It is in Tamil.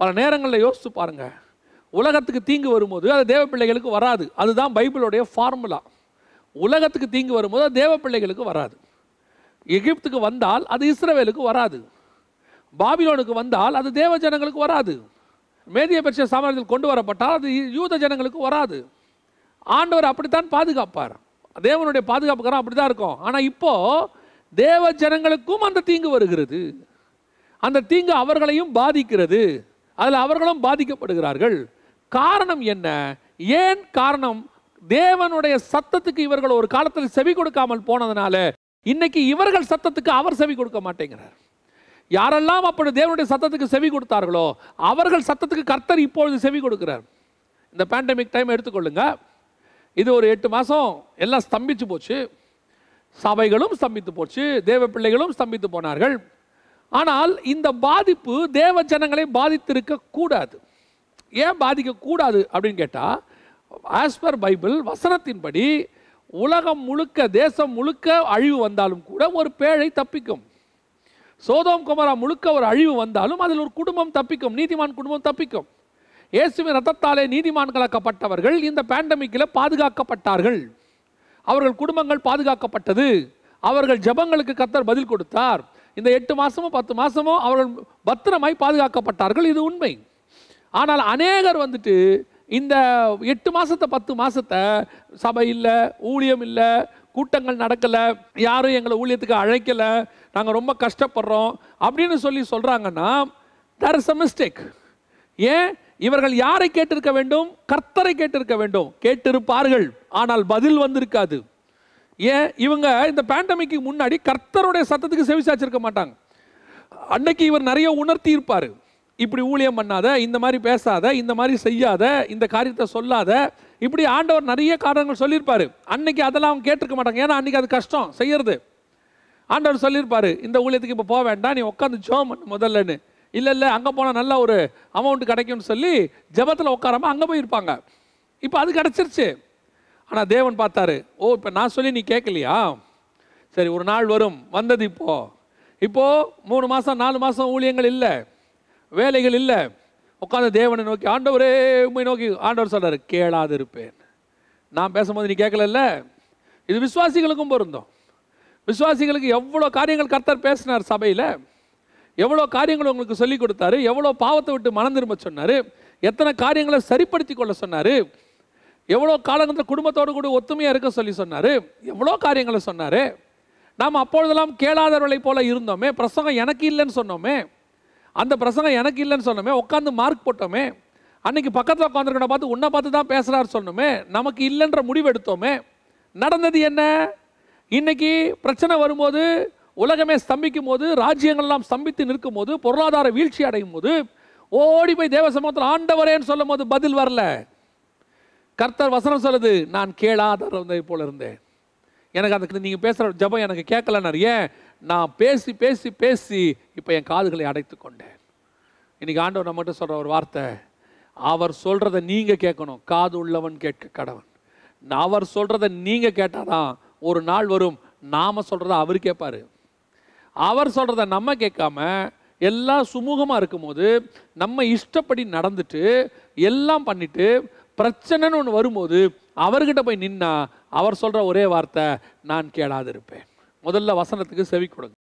பல நேரங்களில் யோசித்து பாருங்கள் உலகத்துக்கு தீங்கு வரும்போது அது தேவ பிள்ளைகளுக்கு வராது அதுதான் பைபிளுடைய ஃபார்முலா உலகத்துக்கு தீங்கு வரும்போது அது தேவ பிள்ளைகளுக்கு வராது எகிப்துக்கு வந்தால் அது இஸ்ரவேலுக்கு வராது பாபிலோனுக்கு வந்தால் அது தேவ ஜனங்களுக்கு வராது மேதிய பட்ச சாம்ராஜ்யத்தில் கொண்டு வரப்பட்டால் அது யூத ஜனங்களுக்கு வராது ஆண்டவர் அப்படித்தான் பாதுகாப்பார் தேவனுடைய பாதுகாப்புக்காரன் அப்படி தான் இருக்கும் ஆனால் இப்போது தேவ ஜனங்களுக்கும் அந்த தீங்கு வருகிறது அந்த தீங்கு அவர்களையும் பாதிக்கிறது அதில் அவர்களும் பாதிக்கப்படுகிறார்கள் காரணம் என்ன ஏன் காரணம் தேவனுடைய சத்தத்துக்கு இவர்கள் ஒரு காலத்தில் செவி கொடுக்காமல் போனதுனால இன்னைக்கு இவர்கள் சத்தத்துக்கு அவர் செவி கொடுக்க மாட்டேங்கிறார் யாரெல்லாம் அப்படி தேவனுடைய சத்தத்துக்கு செவி கொடுத்தார்களோ அவர்கள் சத்தத்துக்கு கர்த்தர் இப்பொழுது செவி கொடுக்கிறார் இந்த பேண்டமிக் டைம் எடுத்துக்கொள்ளுங்க இது ஒரு எட்டு மாதம் எல்லாம் ஸ்தம்பித்து போச்சு சபைகளும் ஸ்தம்பித்து போச்சு தேவ பிள்ளைகளும் ஸ்தம்பித்து போனார்கள் ஆனால் இந்த பாதிப்பு தேவ ஜனங்களை பாதித்திருக்க கூடாது ஏன் பாதிக்கக்கூடாது அப்படின்னு கேட்டால் ஆஸ் பர் பைபிள் வசனத்தின்படி உலகம் முழுக்க தேசம் முழுக்க அழிவு வந்தாலும் கூட ஒரு பேழை தப்பிக்கும் சோதோம் குமரா முழுக்க ஒரு அழிவு வந்தாலும் அதில் ஒரு குடும்பம் தப்பிக்கும் நீதிமான் குடும்பம் தப்பிக்கும் இயேசுவின் ரத்தத்தாலே நீதிமான் கலக்கப்பட்டவர்கள் இந்த பேண்டமிக்கில் பாதுகாக்கப்பட்டார்கள் அவர்கள் குடும்பங்கள் பாதுகாக்கப்பட்டது அவர்கள் ஜபங்களுக்கு கத்தர் பதில் கொடுத்தார் இந்த எட்டு மாதமோ பத்து மாதமோ அவர்கள் பத்திரமாய் பாதுகாக்கப்பட்டார்கள் இது உண்மை ஆனால் அநேகர் வந்துட்டு இந்த எட்டு மாதத்தை பத்து மாதத்தை சபை இல்லை ஊழியம் இல்லை கூட்டங்கள் நடக்கலை யாரும் எங்களை ஊழியத்துக்கு அழைக்கலை நாங்கள் ரொம்ப கஷ்டப்படுறோம் அப்படின்னு சொல்லி சொல்கிறாங்கன்னா தர் இஸ் அ மிஸ்டேக் ஏன் இவர்கள் யாரை கேட்டிருக்க வேண்டும் கர்த்தரை கேட்டிருக்க வேண்டும் கேட்டிருப்பார்கள் ஆனால் பதில் வந்திருக்காது ஏன் இவங்க இந்த பேண்டமிக்கு முன்னாடி கர்த்தருடைய சத்தத்துக்கு செவிசாச்சிருக்க மாட்டாங்க அன்னைக்கு இவர் நிறைய உணர்த்தி இருப்பார் இப்படி ஊழியம் பண்ணாத இந்த மாதிரி பேசாத இந்த மாதிரி செய்யாத இந்த காரியத்தை சொல்லாத இப்படி ஆண்டவர் நிறைய காரணங்கள் சொல்லியிருப்பார் அன்னைக்கு அதெல்லாம் அவங்க கேட்டிருக்க மாட்டாங்க ஏன்னா அன்னைக்கு அது கஷ்டம் செய்யறது ஆண்டவர் சொல்லியிருப்பார் இந்த ஊழியத்துக்கு இப்போ போக வேண்டாம் நீ உட்காந்து ஜோம் முதல்லன்னு இல்லை இல்லை அங்கே போனால் நல்ல ஒரு அமௌண்ட் கிடைக்கும்னு சொல்லி ஜபத்தில் உட்காராமல் அங்கே போயிருப்பாங்க இப்போ அது கிடச்சிருச்சு ஆனால் தேவன் பார்த்தாரு ஓ இப்போ நான் சொல்லி நீ கேட்கலையா சரி ஒரு நாள் வரும் வந்தது இப்போது இப்போது மூணு மாதம் நாலு மாதம் ஊழியங்கள் இல்லை வேலைகள் இல்லை உட்காந்து தேவனை நோக்கி ஆண்டவரே உண்மை நோக்கி ஆண்டவர் சொல்கிறார் கேளாது இருப்பேன் நான் பேசும்போது நீ கேட்கல இது விசுவாசிகளுக்கும் பொருந்தோம் விசுவாசிகளுக்கு எவ்வளோ காரியங்கள் கர்த்தர் பேசினார் சபையில் எவ்வளோ காரியங்கள் உங்களுக்கு சொல்லிக் கொடுத்தாரு எவ்வளோ பாவத்தை விட்டு மனம் திரும்ப சொன்னார் எத்தனை காரியங்களை சரிப்படுத்தி கொள்ள சொன்னார் எவ்வளோ காலம் குடும்பத்தோடு கூட ஒத்துமையாக இருக்க சொல்லி சொன்னார் எவ்வளோ காரியங்களை சொன்னார் நாம் அப்பொழுதெல்லாம் கேளாதவர்களை போல இருந்தோமே பிரசங்கம் எனக்கு இல்லைன்னு சொன்னோமே அந்த பிரசங்கம் எனக்கு இல்லைன்னு சொன்னோமே உட்காந்து மார்க் போட்டோமே அன்றைக்கி பக்கத்தில் உட்காந்துருக்கணும் பார்த்து உன்னை பார்த்து தான் பேசுகிறாரு சொன்னோமே நமக்கு இல்லைன்ற முடிவு எடுத்தோமே நடந்தது என்ன இன்றைக்கி பிரச்சனை வரும்போது உலகமே ஸ்தம்பிக்கும் போது ராஜ்யங்கள்லாம் ஸ்தம்பித்து நிற்கும் போது பொருளாதார வீழ்ச்சி அடையும் போது ஓடி போய் தேவ சமூகத்தில் ஆண்டவரேன்னு சொல்லும் போது பதில் வரல கர்த்தர் வசனம் சொல்லுது நான் கேளாத போல இருந்தேன் எனக்கு அதுக்கு நீங்கள் பேசுகிற ஜபம் எனக்கு கேட்கலன்னு ஏன் நான் பேசி பேசி பேசி இப்போ என் காதுகளை அடைத்து கொண்டேன் இன்றைக்கி ஆண்டவர் மட்டும் சொல்கிற ஒரு வார்த்தை அவர் சொல்கிறத நீங்கள் கேட்கணும் காது உள்ளவன் கேட்க கடவன் அவர் சொல்கிறத நீங்கள் கேட்டாதான் ஒரு நாள் வரும் நாம் சொல்கிறத அவர் கேட்பார் அவர் சொல்கிறத நம்ம கேட்காம எல்லாம் சுமூகமாக இருக்கும்போது நம்ம இஷ்டப்படி நடந்துட்டு எல்லாம் பண்ணிவிட்டு பிரச்சனைன்னு ஒன்று வரும்போது அவர்கிட்ட போய் நின்னா அவர் சொல்கிற ஒரே வார்த்தை நான் கேளாது இருப்பேன் முதல்ல வசனத்துக்கு செவி கொடுங்க